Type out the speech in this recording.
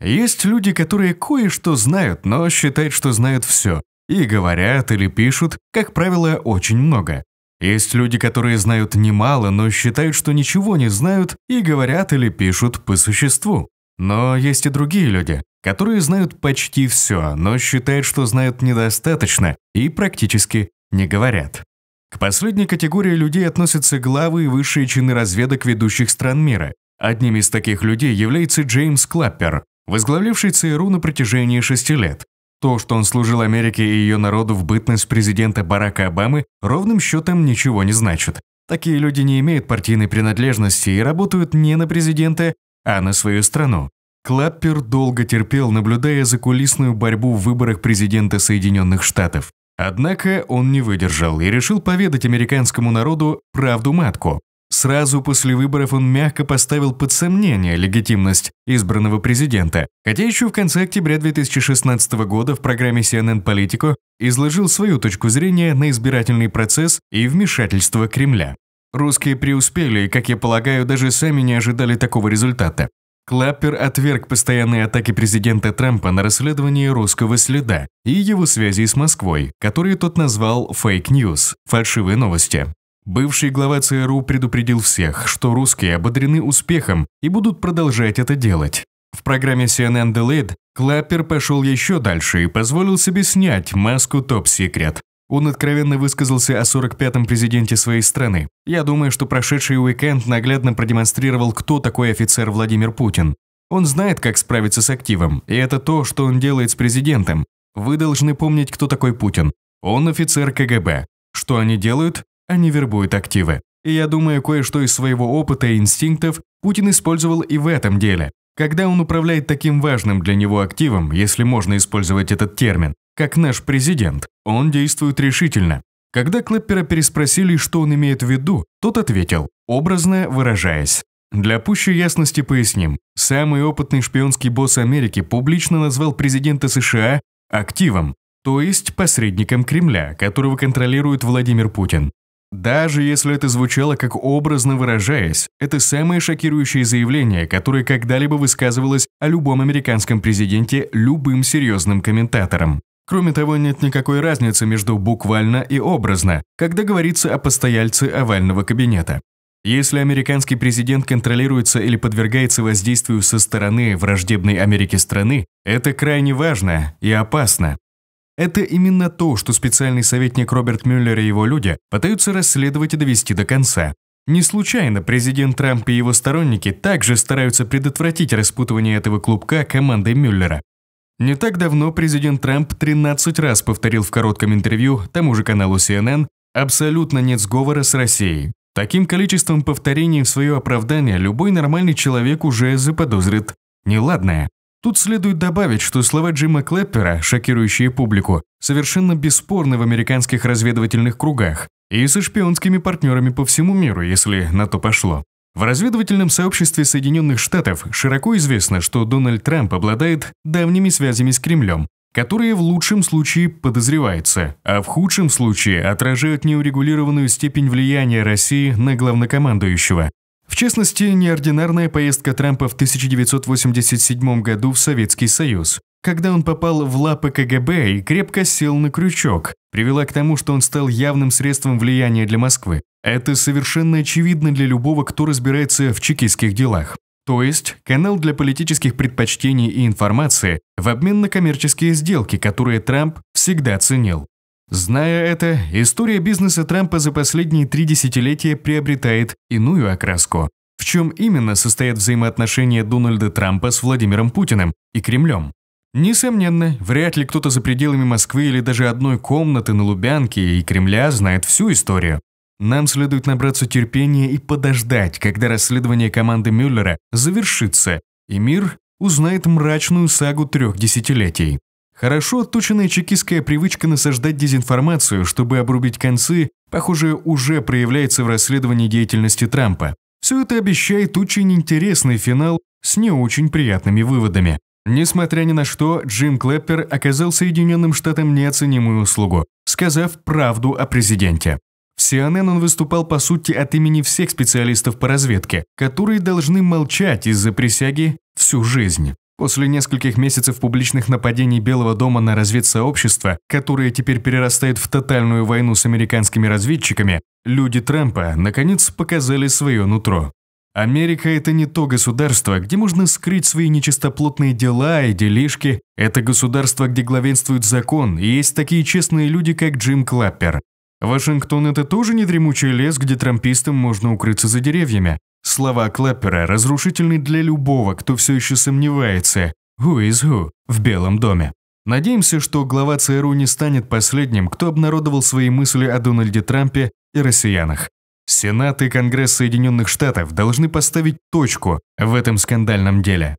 Есть люди, которые кое-что знают, но считают, что знают все, и говорят или пишут, как правило, очень много. Есть люди, которые знают немало, но считают, что ничего не знают, и говорят или пишут по существу. Но есть и другие люди, которые знают почти все, но считают, что знают недостаточно и практически не говорят. К последней категории людей относятся главы и высшие чины разведок ведущих стран мира. Одним из таких людей является Джеймс Клаппер, возглавлявший ЦРУ на протяжении шести лет. То, что он служил Америке и ее народу в бытность президента Барака Обамы, ровным счетом ничего не значит. Такие люди не имеют партийной принадлежности и работают не на президента, а на свою страну. Клаппер долго терпел, наблюдая за кулисную борьбу в выборах президента Соединенных Штатов. Однако он не выдержал и решил поведать американскому народу правду матку. Сразу после выборов он мягко поставил под сомнение легитимность избранного президента, хотя еще в конце октября 2016 года в программе CNN «Политико» изложил свою точку зрения на избирательный процесс и вмешательство Кремля. Русские преуспели и, как я полагаю, даже сами не ожидали такого результата. Клаппер отверг постоянные атаки президента Трампа на расследование русского следа и его связи с Москвой, которые тот назвал «фейк-ньюс» – фальшивые новости. Бывший глава ЦРУ предупредил всех, что русские ободрены успехом и будут продолжать это делать. В программе CNN Delayed Клаппер пошел еще дальше и позволил себе снять маску топ-секрет. Он откровенно высказался о 45-м президенте своей страны. Я думаю, что прошедший уикенд наглядно продемонстрировал, кто такой офицер Владимир Путин. Он знает, как справиться с активом, и это то, что он делает с президентом. Вы должны помнить, кто такой Путин. Он офицер КГБ. Что они делают? Они вербуют активы. И я думаю, кое-что из своего опыта и инстинктов Путин использовал и в этом деле. Когда он управляет таким важным для него активом, если можно использовать этот термин, как наш президент, он действует решительно. Когда Клэппера переспросили, что он имеет в виду, тот ответил, образно выражаясь. Для пущей ясности поясним. Самый опытный шпионский босс Америки публично назвал президента США «активом», то есть посредником Кремля, которого контролирует Владимир Путин. Даже если это звучало как образно выражаясь, это самое шокирующее заявление, которое когда-либо высказывалось о любом американском президенте любым серьезным комментатором. Кроме того, нет никакой разницы между буквально и образно, когда говорится о постояльце овального кабинета. Если американский президент контролируется или подвергается воздействию со стороны враждебной Америке страны, это крайне важно и опасно. Это именно то, что специальный советник Роберт Мюллер и его люди пытаются расследовать и довести до конца. Не случайно президент Трамп и его сторонники также стараются предотвратить распутывание этого клубка командой Мюллера. Не так давно президент Трамп 13 раз повторил в коротком интервью тому же каналу CNN «Абсолютно нет сговора с Россией». Таким количеством повторений в свое оправдание любой нормальный человек уже заподозрит неладное. Тут следует добавить, что слова Джима Клэппера, шокирующие публику, совершенно бесспорны в американских разведывательных кругах и со шпионскими партнерами по всему миру, если на то пошло. В разведывательном сообществе Соединенных Штатов широко известно, что Дональд Трамп обладает давними связями с Кремлем, которые в лучшем случае подозреваются, а в худшем случае отражают неурегулированную степень влияния России на главнокомандующего. В частности, неординарная поездка Трампа в 1987 году в Советский Союз, когда он попал в лапы КГБ и крепко сел на крючок, привела к тому, что он стал явным средством влияния для Москвы. Это совершенно очевидно для любого, кто разбирается в чекистских делах. То есть канал для политических предпочтений и информации в обмен на коммерческие сделки, которые Трамп всегда ценил. Зная это, история бизнеса Трампа за последние три десятилетия приобретает иную окраску. В чем именно состоят взаимоотношения Дональда Трампа с Владимиром Путиным и Кремлем? Несомненно, вряд ли кто-то за пределами Москвы или даже одной комнаты на Лубянке и Кремля знает всю историю. Нам следует набраться терпения и подождать, когда расследование команды Мюллера завершится, и мир узнает мрачную сагу трех десятилетий. Хорошо отточенная чекистская привычка насаждать дезинформацию, чтобы обрубить концы, похоже, уже проявляется в расследовании деятельности Трампа. Все это обещает очень интересный финал с не очень приятными выводами. Несмотря ни на что, Джим Клэппер оказал Соединенным Штатам неоценимую услугу, сказав правду о президенте. В CNN он выступал по сути от имени всех специалистов по разведке, которые должны молчать из-за присяги всю жизнь. После нескольких месяцев публичных нападений Белого дома на разведсообщество, которое теперь перерастает в тотальную войну с американскими разведчиками, люди Трампа наконец показали свое нутро. Америка – это не то государство, где можно скрыть свои нечистоплотные дела и делишки. Это государство, где главенствует закон, и есть такие честные люди, как Джим Клаппер. Вашингтон – это тоже не дремучий лес, где трампистам можно укрыться за деревьями. Слова Клэппера разрушительны для любого, кто все еще сомневается «Who is who» в Белом доме. Надеемся, что глава ЦРУ не станет последним, кто обнародовал свои мысли о Дональде Трампе и россиянах. Сенат и Конгресс Соединенных Штатов должны поставить точку в этом скандальном деле.